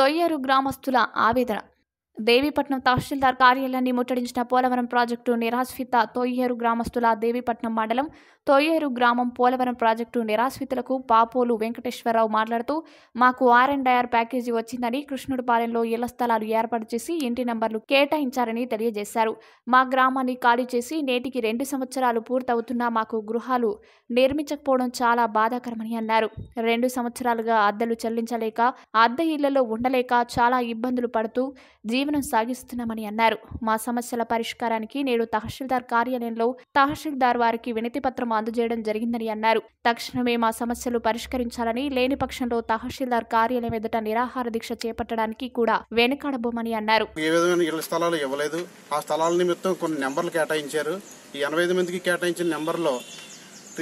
తొయ్యరు గ్రామస్తుల ఆవేదన దేవీపట్నం తహసీల్దార్ కార్యాలయాన్ని ముట్టడించిన పోలవరం ప్రాజెక్టు నిరాశ్రిత తోయ్యేరు గ్రామస్తుల దేవీపట్నం మండలం తోయ్యేరు గ్రామం పోలవరం ప్రాజెక్టు నిరాశ్రితులకు పాపోలు వెంకటేశ్వరరావు మాట్లాడుతూ మాకు ఆర్ అండ్ ఐఆర్ ప్యాకేజీ వచ్చిందని కృష్ణుడిపాలెంలో ఇళ్ల స్థలాలు ఏర్పాటు చేసి ఇంటి నంబర్లు కేటాయించారని తెలియజేశారు మా గ్రామాన్ని ఖాళీ చేసి నేటికి రెండు సంవత్సరాలు పూర్తవుతున్నా మాకు గృహాలు నిర్మించకపోవడం చాలా బాధాకరమని అన్నారు రెండు సంవత్సరాలుగా అద్దెలు చెల్లించలేక అద్దె ఇళ్లలో ఉండలేక చాలా ఇబ్బందులు పడుతూ జీవన జీవనం సాగిస్తున్నామని అన్నారు మా సమస్యల పరిష్కారానికి నేడు తహసీల్దార్ కార్యాలయంలో తహసీల్దార్ వారికి వినతిపత్రం అందజేయడం జరిగిందని అన్నారు తక్షణమే మా సమస్యలు పరిష్కరించాలని లేని పక్షంలో తహసీల్దార్ కార్యాలయం ఎదుట నిరాహార దీక్ష చేపట్టడానికి కూడా వెనుకాడబోమని అన్నారు ఏ విధమైన స్థలాలు ఇవ్వలేదు ఆ కొన్ని నెంబర్లు కేటాయించారు ఈ ఎనభై ఐదు మందికి కేటాయించిన నెంబర్లో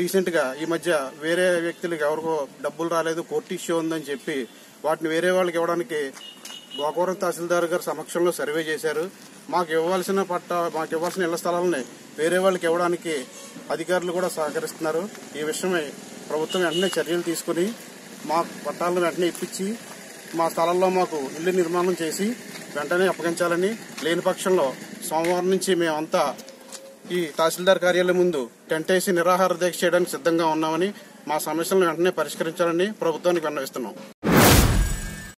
రీసెంట్గా ఈ మధ్య వేరే వ్యక్తులకు ఎవరికో డబ్బులు రాలేదు కోర్టు ఇష్యూ ఉందని చెప్పి వాటిని వేరే వాళ్ళకి ఇవ్వడానికి గోకవరం తహసీల్దార్ గారు సమక్షంలో సర్వే చేశారు మాకు ఇవ్వాల్సిన పట్ట మాకు ఇవ్వాల్సిన ఇళ్ల స్థలాలని వేరే వాళ్ళకి ఇవ్వడానికి అధికారులు కూడా సహకరిస్తున్నారు ఈ విషయమై ప్రభుత్వం వెంటనే చర్యలు తీసుకుని మా పట్టాలను వెంటనే ఇప్పించి మా స్థలంలో మాకు ఇల్లు నిర్మాణం చేసి వెంటనే అప్పగించాలని లేని పక్షంలో సోమవారం నుంచి మేమంతా ఈ తహసీల్దార్ కార్యాలయం ముందు టెంట్ వేసి నిరాహార దీక్ష చేయడానికి సిద్ధంగా ఉన్నామని మా సమస్యలను వెంటనే పరిష్కరించాలని ప్రభుత్వానికి విన్నవిస్తున్నాం